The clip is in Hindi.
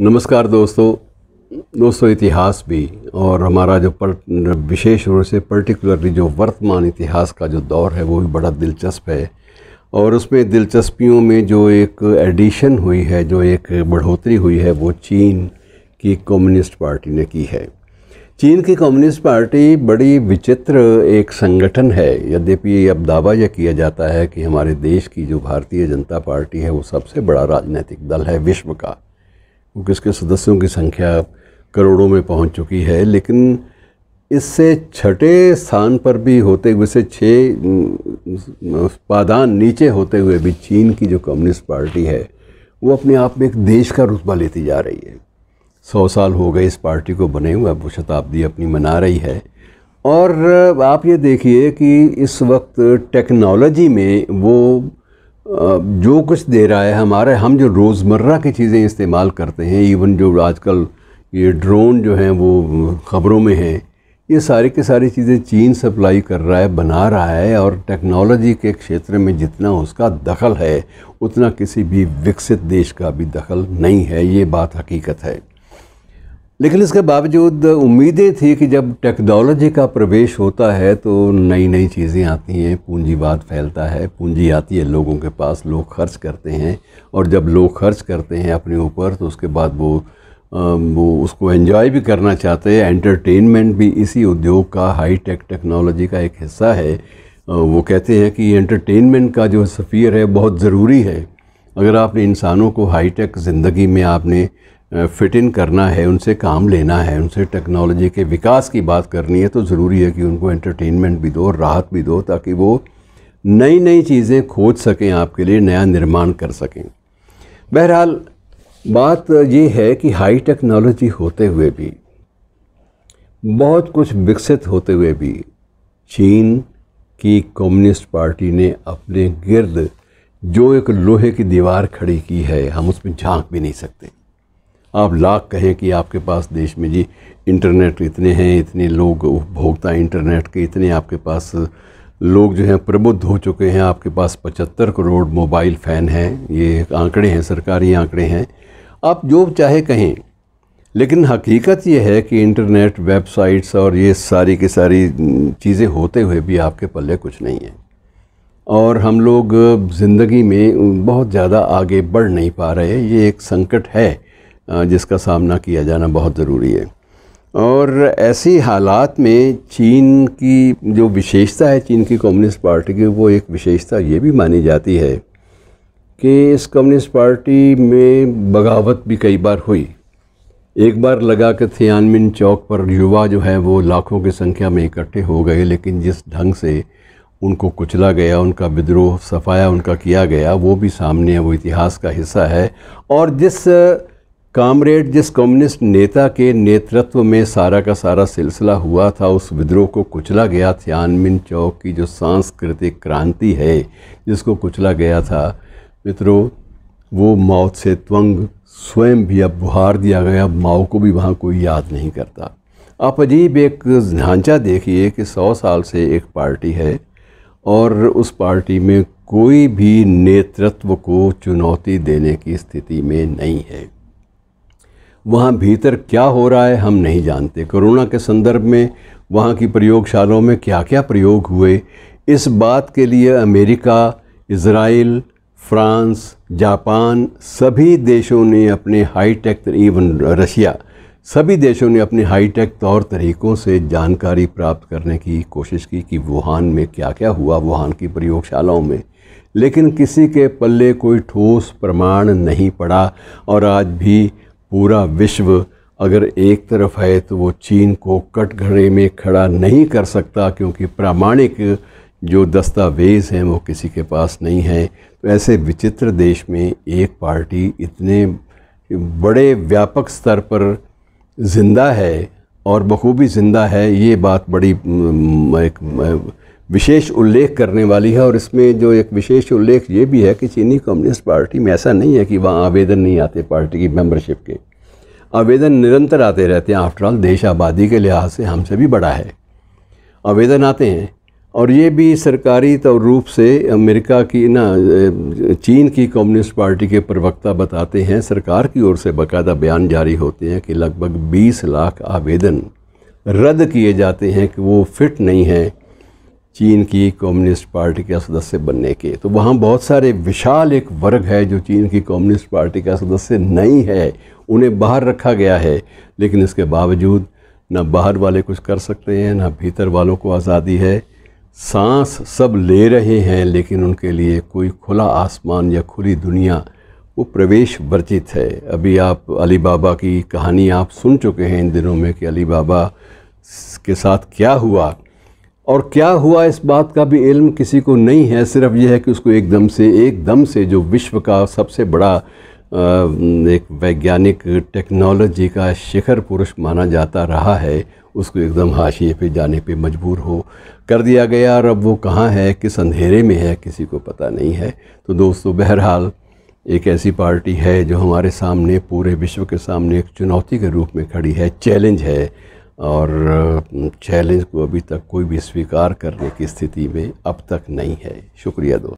नमस्कार दोस्तों दोस्तों इतिहास भी और हमारा जो पर विशेष रूप से पर्टिकुलरली जो वर्तमान इतिहास का जो दौर है वो भी बड़ा दिलचस्प है और उसमें दिलचस्पियों में जो एक एडिशन हुई है जो एक बढ़ोतरी हुई है वो चीन की कम्युनिस्ट पार्टी ने की है चीन की कम्युनिस्ट पार्टी बड़ी विचित्र एक संगठन है यद्यपि अब दावा यह किया जाता है कि हमारे देश की जो भारतीय जनता पार्टी है वो सबसे बड़ा राजनीतिक दल है विश्व का क्योंकि इसके सदस्यों की संख्या करोड़ों में पहुंच चुकी है लेकिन इससे छठे स्थान पर भी होते हुए से छः पादान नीचे होते हुए भी चीन की जो कम्युनिस्ट पार्टी है वो अपने आप में एक देश का रुतबा लेती जा रही है सौ साल हो गए इस पार्टी को बने हुए अब शताब्दी अपनी मना रही है और आप ये देखिए कि इस वक्त टेक्नोलॉजी में वो जो कुछ दे रहा है हमारे हम जो रोज़मर्रा की चीज़ें इस्तेमाल करते हैं इवन जो आजकल ये ड्रोन जो हैं वो ख़बरों में हैं ये सारी के सारी चीज़ें चीन सप्लाई कर रहा है बना रहा है और टेक्नोलॉजी के क्षेत्र में जितना उसका दखल है उतना किसी भी विकसित देश का भी दखल नहीं है ये बात हकीकत है लेकिन इसके बावजूद उम्मीदें थी कि जब टेक्नोलॉजी का प्रवेश होता है तो नई नई चीज़ें आती हैं पूंजीवाद फैलता है पूंजी आती है लोगों के पास लोग खर्च करते हैं और जब लोग खर्च करते हैं अपने ऊपर तो उसके बाद वो वो उसको एंजॉय भी करना चाहते हैं एंटरटेनमेंट भी इसी उद्योग का हाई टेक टेक्नोलॉजी का एक हिस्सा है वो कहते हैं कि एंटरटेनमेंट का जो सफ़ीर है बहुत ज़रूरी है अगर आपने इंसानों को हाईटेक ज़िंदगी में आपने फ़िट इन करना है उनसे काम लेना है उनसे टेक्नोलॉजी के विकास की बात करनी है तो ज़रूरी है कि उनको एंटरटेनमेंट भी दो राहत भी दो ताकि वो नई नई चीज़ें खोज सकें आपके लिए नया निर्माण कर सकें बहरहाल बात ये है कि हाई टेक्नोलॉजी होते हुए भी बहुत कुछ विकसित होते हुए भी चीन की कम्युनिस्ट पार्टी ने अपने गिरद जो एक लोहे की दीवार खड़ी की है हम उसमें झांक भी नहीं सकते आप लाख कहें कि आपके पास देश में जी इंटरनेट इतने हैं इतने लोग उपभोक्ता इंटरनेट के इतने आपके पास लोग जो हैं प्रबुद्ध हो चुके हैं आपके पास पचहत्तर करोड़ मोबाइल फ़ैन हैं ये आंकड़े हैं सरकारी आंकड़े हैं आप जो चाहे कहें लेकिन हकीकत ये है कि इंटरनेट वेबसाइट्स और ये सारी की सारी चीज़ें होते हुए भी आपके पल्ले कुछ नहीं है और हम लोग ज़िंदगी में बहुत ज़्यादा आगे बढ़ नहीं पा रहे ये एक संकट है जिसका सामना किया जाना बहुत ज़रूरी है और ऐसी हालात में चीन की जो विशेषता है चीन की कम्युनिस्ट पार्टी की वो एक विशेषता ये भी मानी जाती है कि इस कम्युनिस्ट पार्टी में बगावत भी कई बार हुई एक बार लगा कि थियानमिन चौक पर युवा जो है वो लाखों की संख्या में इकट्ठे हो गए लेकिन जिस ढंग से उनको कुचला गया उनका विद्रोह सफाया उनका किया गया वो भी सामने है वो इतिहास का हिस्सा है और जिस कामरेड जिस कम्युनिस्ट नेता के नेतृत्व में सारा का सारा सिलसिला हुआ था उस विद्रोह को कुचला गया थियानमिन चौक की जो सांस्कृतिक क्रांति है जिसको कुचला गया था मित्रों वो मौत से त्वंग स्वयं भी अब बुहार दिया गया अब माओ को भी वहाँ कोई याद नहीं करता आप अजीब एक ढांचा देखिए कि सौ साल से एक पार्टी है और उस पार्टी में कोई भी नेतृत्व को चुनौती देने की स्थिति में नहीं है वहाँ भीतर क्या हो रहा है हम नहीं जानते कोरोना के संदर्भ में वहाँ की प्रयोगशालाओं में क्या क्या प्रयोग हुए इस बात के लिए अमेरिका इसराइल फ्रांस जापान सभी देशों ने अपने हाई टेक इवन रशिया सभी देशों ने अपने हाईटेक तौर तरीक़ों से जानकारी प्राप्त करने की कोशिश की कि वुहान में क्या क्या हुआ वुहान की प्रयोगशालाओं में लेकिन किसी के पल्ले कोई ठोस प्रमाण नहीं पड़ा और आज भी पूरा विश्व अगर एक तरफ है तो वो चीन को कटघरे में खड़ा नहीं कर सकता क्योंकि प्रामाणिक जो दस्तावेज़ हैं वो किसी के पास नहीं हैं तो ऐसे विचित्र देश में एक पार्टी इतने बड़े व्यापक स्तर पर ज़िंदा है और बखूबी ज़िंदा है ये बात बड़ी एक विशेष उल्लेख करने वाली है और इसमें जो एक विशेष उल्लेख ये भी है कि चीनी कम्युनिस्ट पार्टी में ऐसा नहीं है कि वहाँ आवेदन नहीं आते पार्टी की मेंबरशिप के आवेदन निरंतर आते रहते हैं आफ्टरऑल देश आबादी के लिहाज से हमसे भी बड़ा है आवेदन आते हैं और ये भी सरकारी तौर रूप से अमेरिका की ना चीन की कम्युनिस्ट पार्टी के प्रवक्ता बताते हैं सरकार की ओर से बाकायदा बयान जारी होते हैं कि लगभग 20 लाख आवेदन रद्द किए जाते हैं कि वो फिट नहीं हैं चीन की कम्युनिस्ट पार्टी का सदस्य बनने के तो वहाँ बहुत सारे विशाल एक वर्ग है जो चीन की कम्युनिस्ट पार्टी का सदस्य नहीं है उन्हें बाहर रखा गया है लेकिन इसके बावजूद ना बाहर वाले कुछ कर सकते हैं ना भीतर वालों को आज़ादी है सांस सब ले रहे हैं लेकिन उनके लिए कोई खुला आसमान या खुली दुनिया वो प्रवेश वर्जित है अभी आप अली बाबा की कहानी आप सुन चुके हैं इन दिनों में कि अली बाबा के साथ क्या हुआ और क्या हुआ इस बात का भी इल्म किसी को नहीं है सिर्फ यह है कि उसको एकदम से एकदम से जो विश्व का सबसे बड़ा एक वैज्ञानिक टेक्नोलॉजी का शिखर पुरुष माना जाता रहा है उसको एकदम हाशिए पे जाने पे मजबूर हो कर दिया गया और अब वो कहाँ है किस अंधेरे में है किसी को पता नहीं है तो दोस्तों बहरहाल एक ऐसी पार्टी है जो हमारे सामने पूरे विश्व के सामने एक चुनौती के रूप में खड़ी है चैलेंज है और चैलेंज को अभी तक कोई भी स्वीकार करने की स्थिति में अब तक नहीं है शुक्रिया दोस्त